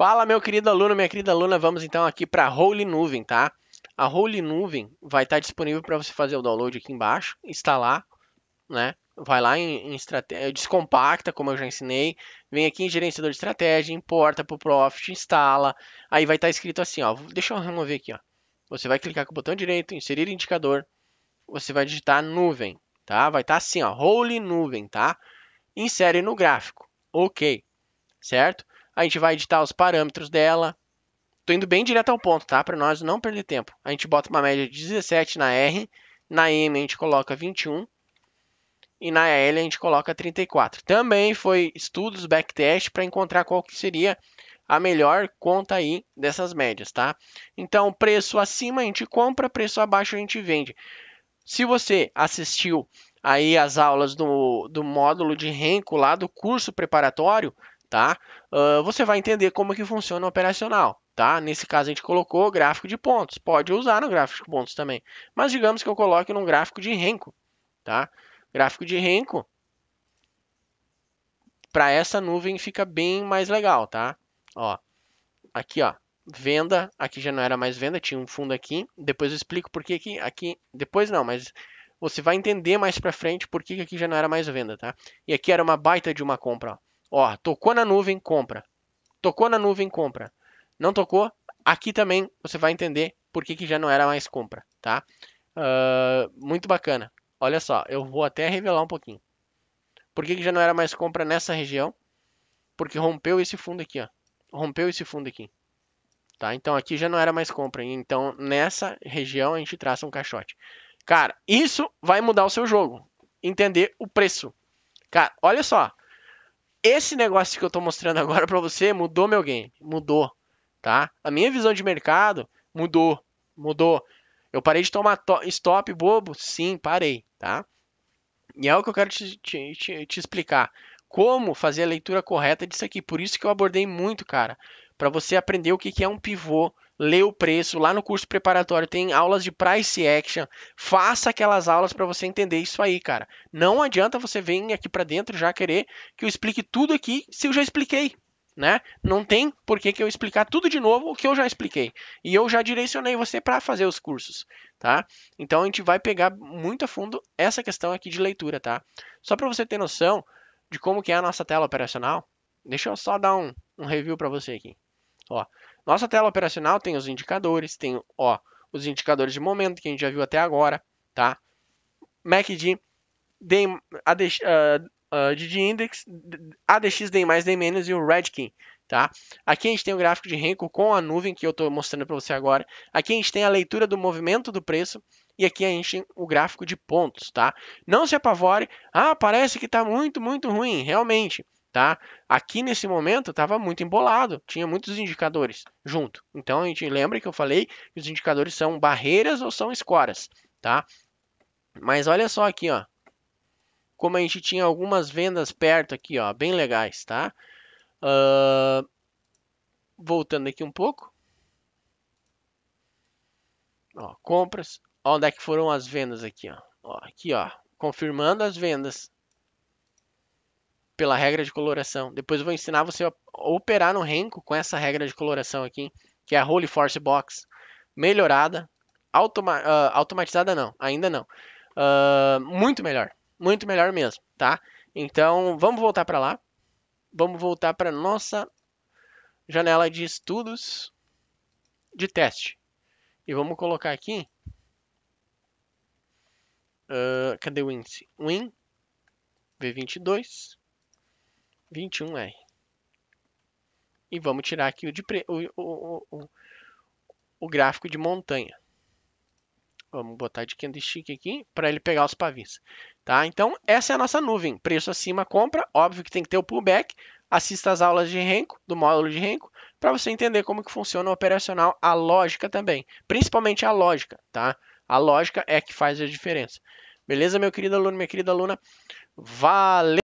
Fala, meu querido aluno, minha querida aluna, vamos então aqui para a Holy Nuvem, tá? A Holy Nuvem vai estar tá disponível para você fazer o download aqui embaixo, instalar, né? Vai lá em, em estratégia, eh, descompacta, como eu já ensinei, vem aqui em gerenciador de estratégia, importa para o Profit, instala, aí vai estar tá escrito assim, ó, deixa eu remover aqui, ó. Você vai clicar com o botão direito, inserir indicador, você vai digitar nuvem, tá? Vai estar tá assim, ó, Holy Nuvem, tá? Insere no gráfico, ok, certo? a gente vai editar os parâmetros dela. Tô indo bem direto ao ponto, tá? Para nós não perder tempo. A gente bota uma média de 17 na R, na M a gente coloca 21 e na L a gente coloca 34. Também foi estudos backtest para encontrar qual que seria a melhor conta aí dessas médias, tá? Então, preço acima a gente compra, preço abaixo a gente vende. Se você assistiu aí as aulas do, do módulo de renco lá do curso preparatório, tá? Uh, você vai entender como é que funciona o operacional, tá? Nesse caso a gente colocou gráfico de pontos, pode usar no gráfico de pontos também, mas digamos que eu coloque num gráfico de renco, tá? Gráfico de renco, para essa nuvem fica bem mais legal, tá? Ó, aqui ó, venda, aqui já não era mais venda, tinha um fundo aqui, depois eu explico por que aqui, aqui depois não, mas você vai entender mais para frente por que aqui já não era mais venda, tá? E aqui era uma baita de uma compra, ó. Ó, tocou na nuvem, compra. Tocou na nuvem, compra. Não tocou? Aqui também você vai entender por que, que já não era mais compra, tá? Uh, muito bacana. Olha só, eu vou até revelar um pouquinho. Por que, que já não era mais compra nessa região? Porque rompeu esse fundo aqui, ó. Rompeu esse fundo aqui. Tá? Então aqui já não era mais compra. Então nessa região a gente traça um caixote. Cara, isso vai mudar o seu jogo. Entender o preço. Cara, olha só. Esse negócio que eu tô mostrando agora para você mudou meu game, mudou, tá? A minha visão de mercado mudou, mudou. Eu parei de tomar stop bobo? Sim, parei, tá? E é o que eu quero te, te, te, te explicar. Como fazer a leitura correta disso aqui. Por isso que eu abordei muito, cara. Para você aprender o que, que é um pivô, lê o preço. Lá no curso preparatório tem aulas de price action. Faça aquelas aulas para você entender isso aí, cara. Não adianta você vir aqui para dentro já querer que eu explique tudo aqui se eu já expliquei. Né? Não tem por que, eu explicar tudo de novo o que eu já expliquei. E eu já direcionei você para fazer os cursos, tá? Então a gente vai pegar muito a fundo essa questão aqui de leitura, tá? Só para você ter noção de como que é a nossa tela operacional, deixa eu só dar um, um review para você aqui. Ó, nossa tela operacional tem os indicadores, tem ó, os indicadores de momento que a gente já viu até agora, tá? MACD, day, ADX, uh, ah, uh, ah, de index, ADX, DEM+, DEM- menos e o Redkin, tá? Aqui a gente tem o gráfico de Renko com a nuvem que eu estou mostrando para você agora. Aqui a gente tem a leitura do movimento do preço e aqui a gente tem o gráfico de pontos, tá? Não se apavore, ah, parece que está muito, muito ruim, realmente tá? Aqui nesse momento estava muito embolado, tinha muitos indicadores junto. Então a gente lembra que eu falei que os indicadores são barreiras ou são escoras, tá? Mas olha só aqui, ó. Como a gente tinha algumas vendas perto aqui, ó, bem legais, tá? Uh, voltando aqui um pouco. Ó, compras. onde é que foram as vendas aqui, ó. ó aqui, ó. Confirmando as vendas, pela regra de coloração. Depois eu vou ensinar você a operar no Renko com essa regra de coloração aqui, que é a Holy Force Box melhorada, automa uh, automatizada não, ainda não. Uh, muito melhor, muito melhor mesmo, tá? Então, vamos voltar para lá. Vamos voltar para nossa janela de estudos de teste. E vamos colocar aqui... Uh, cadê o índice? Win, V22. 21R. E vamos tirar aqui o, de pre... o, o, o, o gráfico de montanha. Vamos botar de candlestick aqui para ele pegar os pavis. Tá? Então, essa é a nossa nuvem. Preço acima, compra. Óbvio que tem que ter o pullback. Assista às aulas de renco, do módulo de renco, para você entender como que funciona o operacional, a lógica também. Principalmente a lógica, tá? A lógica é que faz a diferença. Beleza, meu querido aluno, minha querida aluna? Valeu!